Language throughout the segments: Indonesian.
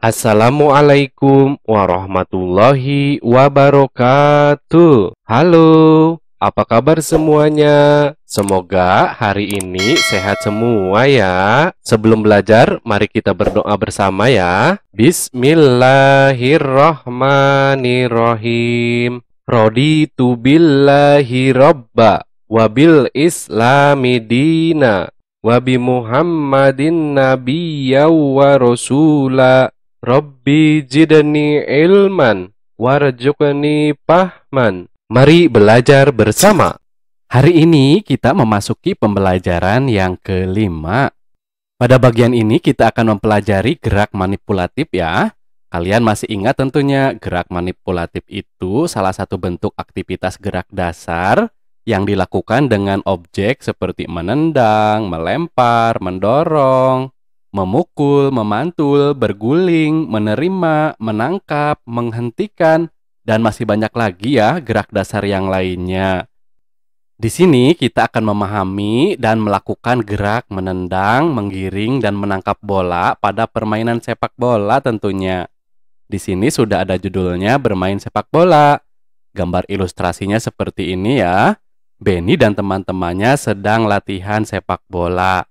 Assalamualaikum warahmatullahi wabarakatuh. Halo, apa kabar semuanya? Semoga hari ini sehat semua ya. Sebelum belajar, mari kita berdoa bersama ya. Bismillahirrahmanirrahim. Roditu billahi robba wabil islami dina wabi Muhammadin nabiyya wa rasulah. Rabbi Jidani ilman warjukani pahman. Mari belajar bersama. Hari ini kita memasuki pembelajaran yang kelima. Pada bagian ini kita akan mempelajari gerak manipulatif ya. Kalian masih ingat tentunya gerak manipulatif itu salah satu bentuk aktivitas gerak dasar yang dilakukan dengan objek seperti menendang, melempar, mendorong, memukul, memantul, berguling, menerima, menangkap, menghentikan, dan masih banyak lagi ya gerak dasar yang lainnya. Di sini kita akan memahami dan melakukan gerak menendang, menggiring, dan menangkap bola pada permainan sepak bola tentunya. Di sini sudah ada judulnya bermain sepak bola. Gambar ilustrasinya seperti ini ya. Benny dan teman-temannya sedang latihan sepak bola.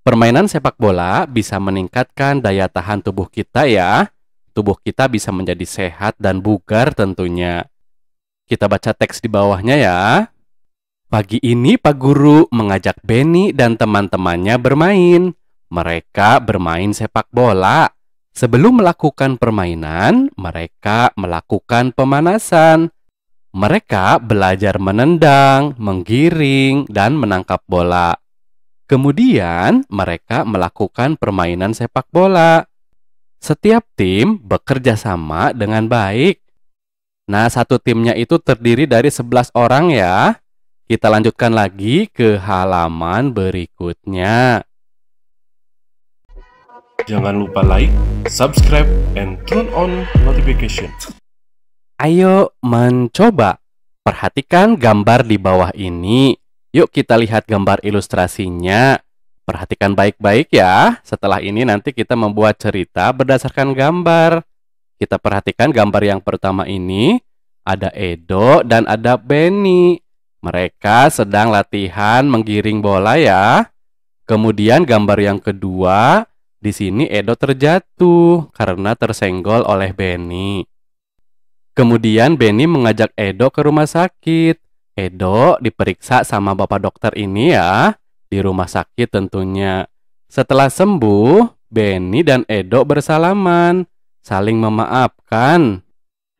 Permainan sepak bola bisa meningkatkan daya tahan tubuh kita ya. Tubuh kita bisa menjadi sehat dan bugar tentunya. Kita baca teks di bawahnya ya. Pagi ini Pak Guru mengajak Benny dan teman-temannya bermain. Mereka bermain sepak bola. Sebelum melakukan permainan, mereka melakukan pemanasan. Mereka belajar menendang, menggiring, dan menangkap bola. Kemudian, mereka melakukan permainan sepak bola. Setiap tim bekerja sama dengan baik. Nah, satu timnya itu terdiri dari 11 orang ya. Kita lanjutkan lagi ke halaman berikutnya. Jangan lupa like, subscribe, and turn on notification. Ayo mencoba. Perhatikan gambar di bawah ini Yuk kita lihat gambar ilustrasinya. Perhatikan baik-baik ya. Setelah ini nanti kita membuat cerita berdasarkan gambar. Kita perhatikan gambar yang pertama ini. Ada Edo dan ada Benny. Mereka sedang latihan menggiring bola ya. Kemudian gambar yang kedua, di sini Edo terjatuh karena tersenggol oleh Benny. Kemudian Benny mengajak Edo ke rumah sakit. Edo diperiksa sama bapak dokter ini ya, di rumah sakit tentunya. Setelah sembuh, Benny dan Edo bersalaman, saling memaafkan.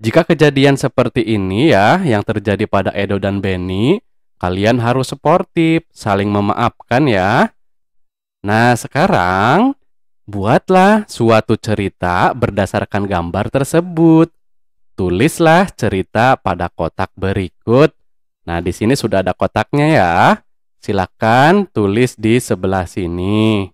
Jika kejadian seperti ini ya yang terjadi pada Edo dan Benny, kalian harus sportif, saling memaafkan ya. Nah, sekarang buatlah suatu cerita berdasarkan gambar tersebut. Tulislah cerita pada kotak berikut. Nah, di sini sudah ada kotaknya ya. Silakan tulis di sebelah sini.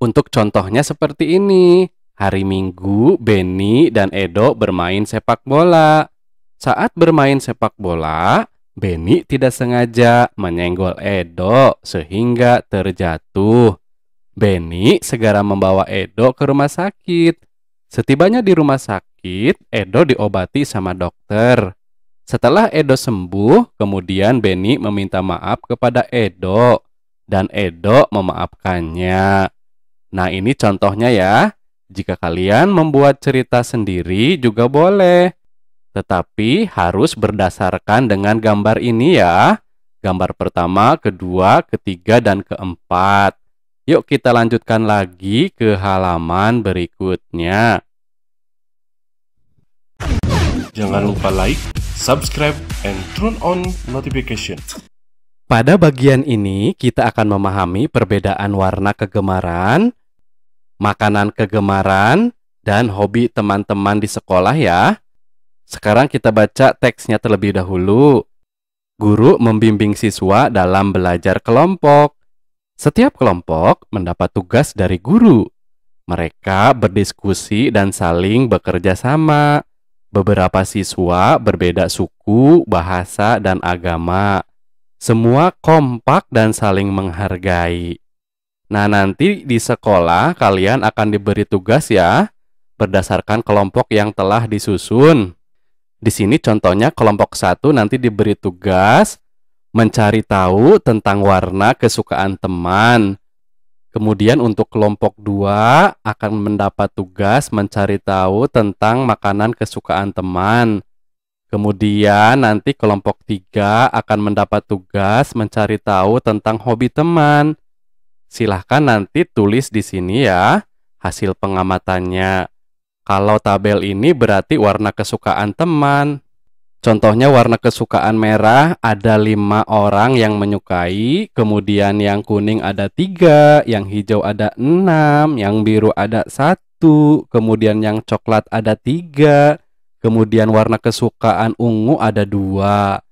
Untuk contohnya seperti ini. Hari Minggu, Benny dan Edo bermain sepak bola. Saat bermain sepak bola, Benny tidak sengaja menyenggol Edo sehingga terjatuh. Benny segera membawa Edo ke rumah sakit. Setibanya di rumah sakit, Edo diobati sama dokter. Setelah Edo sembuh, kemudian Benny meminta maaf kepada Edo dan Edo memaafkannya. Nah, ini contohnya ya. Jika kalian membuat cerita sendiri juga boleh. Tetapi harus berdasarkan dengan gambar ini ya. Gambar pertama, kedua, ketiga, dan keempat. Yuk kita lanjutkan lagi ke halaman berikutnya. Jangan lupa like, subscribe, and turn on notification. Pada bagian ini, kita akan memahami perbedaan warna kegemaran, makanan kegemaran, dan hobi teman-teman di sekolah ya. Sekarang kita baca teksnya terlebih dahulu. Guru membimbing siswa dalam belajar kelompok. Setiap kelompok mendapat tugas dari guru. Mereka berdiskusi dan saling bekerja sama. Beberapa siswa berbeda suku, bahasa, dan agama. Semua kompak dan saling menghargai. Nah, nanti di sekolah kalian akan diberi tugas ya, berdasarkan kelompok yang telah disusun. Di sini contohnya kelompok satu nanti diberi tugas mencari tahu tentang warna kesukaan teman Kemudian untuk kelompok 2 akan mendapat tugas mencari tahu tentang makanan kesukaan teman. Kemudian nanti kelompok 3 akan mendapat tugas mencari tahu tentang hobi teman. Silahkan nanti tulis di sini ya hasil pengamatannya. Kalau tabel ini berarti warna kesukaan teman, Contohnya warna kesukaan merah ada lima orang yang menyukai, kemudian yang kuning ada tiga, yang hijau ada enam, yang biru ada satu, kemudian yang coklat ada tiga, kemudian warna kesukaan ungu ada dua.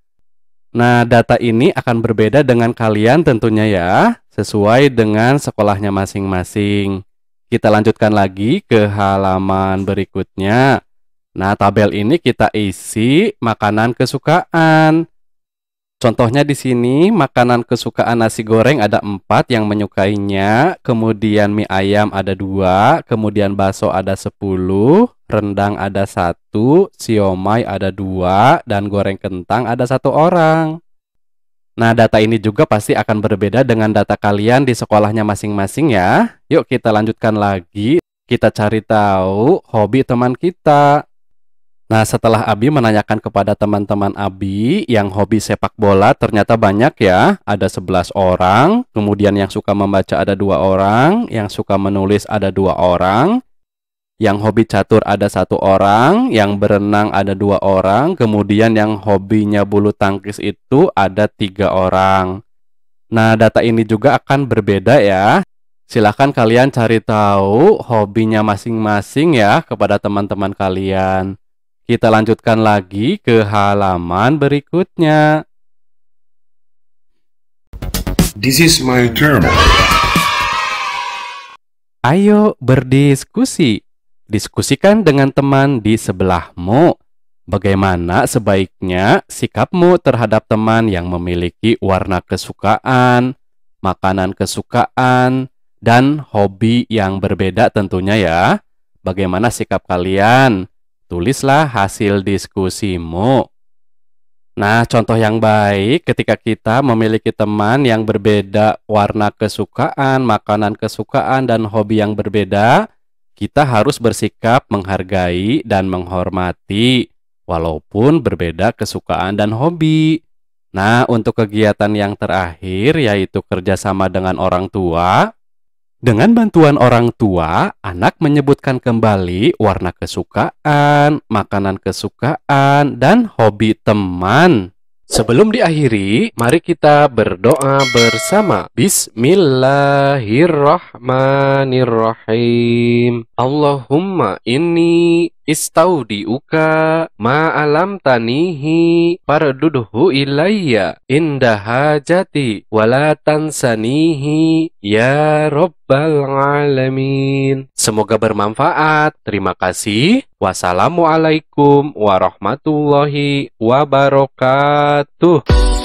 Nah, data ini akan berbeda dengan kalian tentunya ya, sesuai dengan sekolahnya masing-masing. Kita lanjutkan lagi ke halaman berikutnya. Nah, tabel ini kita isi makanan kesukaan. Contohnya di sini, makanan kesukaan nasi goreng ada empat yang menyukainya, kemudian mie ayam ada dua, kemudian bakso ada sepuluh, rendang ada satu, siomay ada dua, dan goreng kentang ada satu orang. Nah, data ini juga pasti akan berbeda dengan data kalian di sekolahnya masing-masing ya. Yuk kita lanjutkan lagi, kita cari tahu hobi teman kita. Nah, setelah Abi menanyakan kepada teman-teman Abi yang hobi sepak bola, ternyata banyak ya, ada 11 orang, kemudian yang suka membaca ada dua orang, yang suka menulis ada dua orang, yang hobi catur ada satu orang, yang berenang ada dua orang, kemudian yang hobinya bulu tangkis itu ada tiga orang. Nah, data ini juga akan berbeda ya. Silahkan kalian cari tahu hobinya masing-masing ya kepada teman-teman kalian. Kita lanjutkan lagi ke halaman berikutnya. This is my journal. Ayo berdiskusi. Diskusikan dengan teman di sebelahmu. Bagaimana sebaiknya sikapmu terhadap teman yang memiliki warna kesukaan, makanan kesukaan, dan hobi yang berbeda tentunya ya. Bagaimana sikap kalian? Tulislah hasil diskusimu. Nah, contoh yang baik ketika kita memiliki teman yang berbeda warna kesukaan, makanan kesukaan, dan hobi yang berbeda, kita harus bersikap menghargai dan menghormati, walaupun berbeda kesukaan dan hobi. Nah, untuk kegiatan yang terakhir, yaitu kerjasama dengan orang tua, dengan bantuan orang tua, anak menyebutkan kembali warna kesukaan, makanan kesukaan, dan hobi teman. Sebelum diakhiri, mari kita berdoa bersama. Bismillahirrahmanirrahim. Allahumma inni Istaudi uka ma alam tanihi parduduhu ilayya indah hajati wala ya rabbal alamin. Semoga bermanfaat. Terima kasih. Wassalamualaikum warahmatullahi wabarakatuh.